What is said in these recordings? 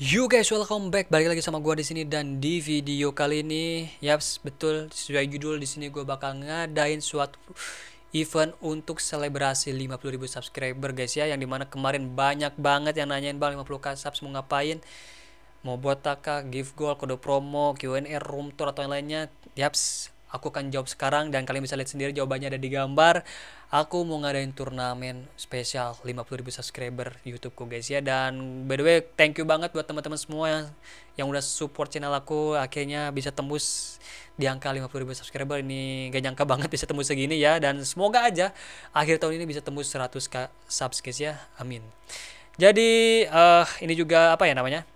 You guys welcome back balik lagi sama gua di sini dan di video kali ini yaps betul sesuai judul di sini gua bakal ngadain suatu event untuk selebrasi 50.000 subscriber guys ya yang dimana kemarin banyak banget yang nanyain bang 50k subs mau ngapain mau buat taka give goal kode promo Q&A room tour atau yang lainnya yaps Aku akan jawab sekarang dan kalian bisa lihat sendiri jawabannya ada di gambar. Aku mau ngadain turnamen spesial 50.000 subscriber YouTubeku guys ya. Dan by the way, thank you banget buat teman-teman semua yang yang udah support channel aku akhirnya bisa tembus di angka 50.000 subscriber ini gak nyangka banget bisa tembus segini ya dan semoga aja akhir tahun ini bisa tembus 100k subs guys ya. Amin. Jadi uh, ini juga apa ya namanya?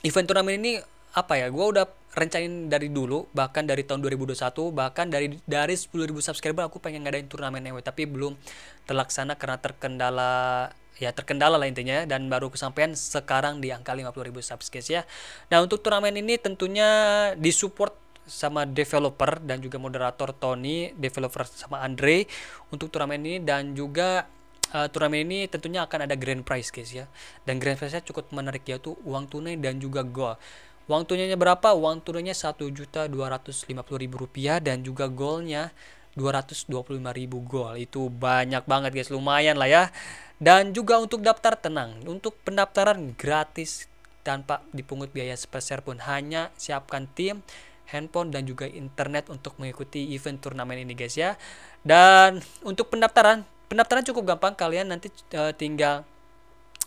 Event turnamen ini apa ya gue udah rencanin dari dulu bahkan dari tahun 2021 bahkan dari dari 10.000 subscriber aku pengen ngadain turnamen ewe tapi belum terlaksana karena terkendala ya terkendala lah intinya dan baru kesampaian sekarang di angka 50.000 subscribers ya. Nah, untuk turnamen ini tentunya disupport sama developer dan juga moderator Tony, developer sama Andre untuk turnamen ini dan juga uh, turnamen ini tentunya akan ada grand prize guys ya. Dan grand prize-nya cukup menarik yaitu uang tunai dan juga gol. Uang tunainya berapa? Uang tunainya ribu rupiah dan juga golnya ribu gol. Itu banyak banget guys, lumayan lah ya. Dan juga untuk daftar tenang, untuk pendaftaran gratis tanpa dipungut biaya sepeser pun hanya siapkan tim, handphone dan juga internet untuk mengikuti event turnamen ini guys ya. Dan untuk pendaftaran, pendaftaran cukup gampang kalian nanti eh, tinggal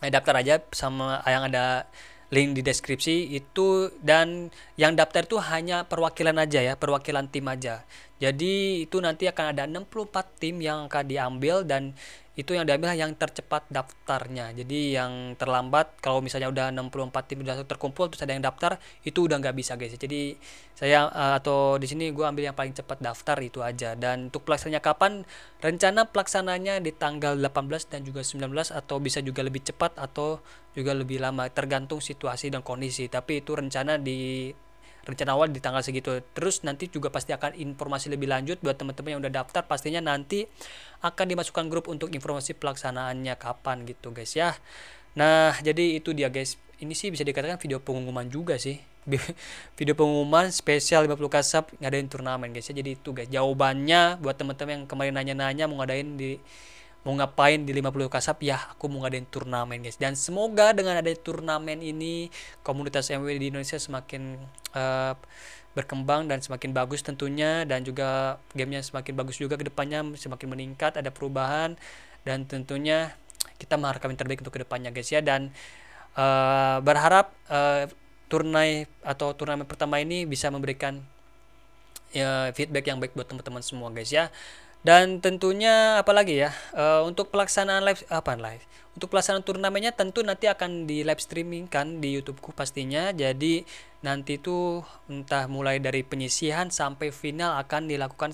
eh, daftar aja sama yang ada link di deskripsi itu dan yang daftar itu hanya perwakilan aja ya perwakilan tim aja jadi itu nanti akan ada 64 tim yang akan diambil dan itu yang diambil yang tercepat daftarnya jadi yang terlambat kalau misalnya udah 64 tim sudah terkumpul terus ada yang daftar itu udah nggak bisa guys jadi saya eh, atau di sini gue ambil yang paling cepat daftar itu aja dan untuk pelaksananya kapan rencana pelaksananya di tanggal 18 dan juga 19 atau bisa juga lebih cepat atau juga lebih lama tergantung situasi dan kondisi tapi itu rencana di rencana awal di tanggal segitu. Terus nanti juga pasti akan informasi lebih lanjut buat teman-teman yang udah daftar pastinya nanti akan dimasukkan grup untuk informasi pelaksanaannya kapan gitu guys ya. Nah, jadi itu dia guys. Ini sih bisa dikatakan video pengumuman juga sih. video pengumuman spesial 50 kasap ngadain turnamen guys ya. Jadi itu guys, jawabannya buat teman-teman yang kemarin nanya-nanya mau ngadain di mau ngapain di 50 kasap ya aku mau ngadain turnamen guys dan semoga dengan ada turnamen ini komunitas MW di Indonesia semakin uh, berkembang dan semakin bagus tentunya dan juga gamenya semakin bagus juga kedepannya semakin meningkat ada perubahan dan tentunya kita mengharapkan yang terbaik untuk kedepannya guys ya dan uh, berharap uh, turnai atau turnamen pertama ini bisa memberikan uh, feedback yang baik buat teman-teman semua guys ya dan tentunya apalagi ya uh, untuk pelaksanaan live apa live untuk pelaksanaan turnamennya tentu nanti akan di live streaming kan di YouTubeku pastinya. Jadi nanti tuh entah mulai dari penyisihan sampai final akan dilakukan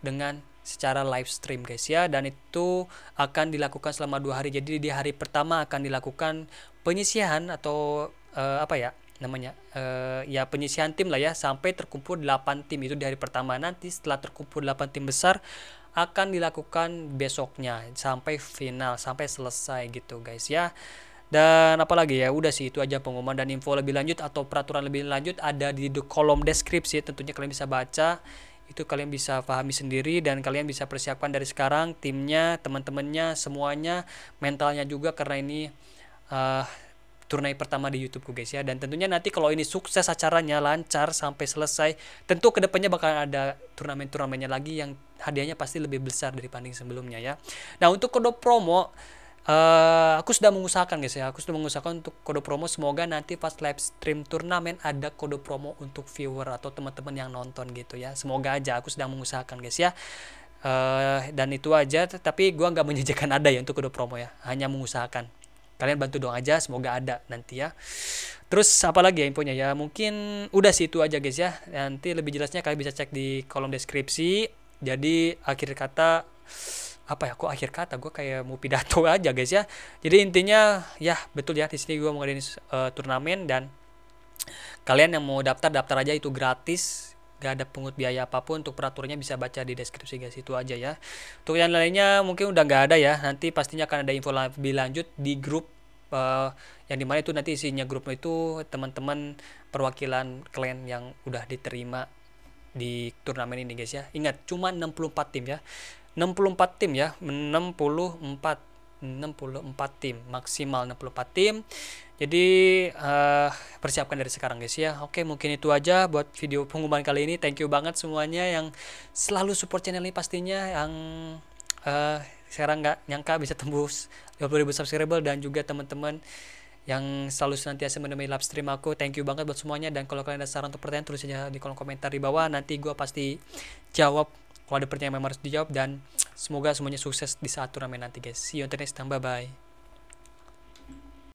dengan secara live stream guys ya dan itu akan dilakukan selama dua hari jadi di hari pertama akan dilakukan penyisihan atau uh, apa ya namanya uh, ya penyisian tim lah ya sampai terkumpul 8 tim itu di hari pertama nanti setelah terkumpul 8 tim besar akan dilakukan besoknya sampai final sampai selesai gitu guys ya dan apalagi ya udah sih itu aja pengumuman dan info lebih lanjut atau peraturan lebih lanjut ada di kolom deskripsi tentunya kalian bisa baca itu kalian bisa pahami sendiri dan kalian bisa persiapkan dari sekarang timnya teman-temannya semuanya mentalnya juga karena ini uh, turnai pertama di YouTubeku guys ya dan tentunya nanti kalau ini sukses acaranya lancar sampai selesai tentu kedepannya bakal ada turnamen-turnamennya lagi yang hadiahnya pasti lebih besar dari daripada sebelumnya ya nah untuk kode promo Uh, aku sudah mengusahakan guys ya aku sudah mengusahakan untuk kode promo semoga nanti pas live stream turnamen ada kode promo untuk viewer atau teman-teman yang nonton gitu ya semoga aja aku sudah mengusahakan guys ya uh, dan itu aja tapi gua nggak menyajikan ada ya untuk kode promo ya hanya mengusahakan kalian bantu doang aja semoga ada nanti ya terus apa lagi ya infonya ya mungkin udah sih itu aja guys ya nanti lebih jelasnya kalian bisa cek di kolom deskripsi jadi akhir kata apa ya kok akhir kata gue kayak mau pidato aja guys ya jadi intinya ya betul ya di sini gue mau ngadain uh, turnamen dan kalian yang mau daftar daftar aja itu gratis gak ada pungut biaya apapun untuk peraturannya bisa baca di deskripsi guys itu aja ya untuk yang lainnya mungkin udah nggak ada ya nanti pastinya akan ada info lebih lanjut di grup uh, yang dimana itu nanti isinya grupnya itu teman-teman perwakilan klien yang udah diterima di turnamen ini guys ya ingat cuma 64 tim ya 64 tim ya 64 64 tim maksimal 64 tim jadi uh, persiapkan dari sekarang guys ya. Oke, mungkin itu aja buat video pengumuman kali ini. Thank you banget semuanya yang selalu support channel ini pastinya yang uh, eh, sekarang nggak nyangka bisa tembus 20.000 subscriber dan juga teman-teman yang selalu senantiasa menemui live stream aku. Thank you banget buat semuanya dan kalau kalian ada saran atau pertanyaan tulis aja di kolom komentar di bawah nanti gue pasti jawab kalau ada pertanyaan yang memang harus dijawab dan semoga semuanya sukses di saat turnamen nanti guys. See you on the next time. Bye bye.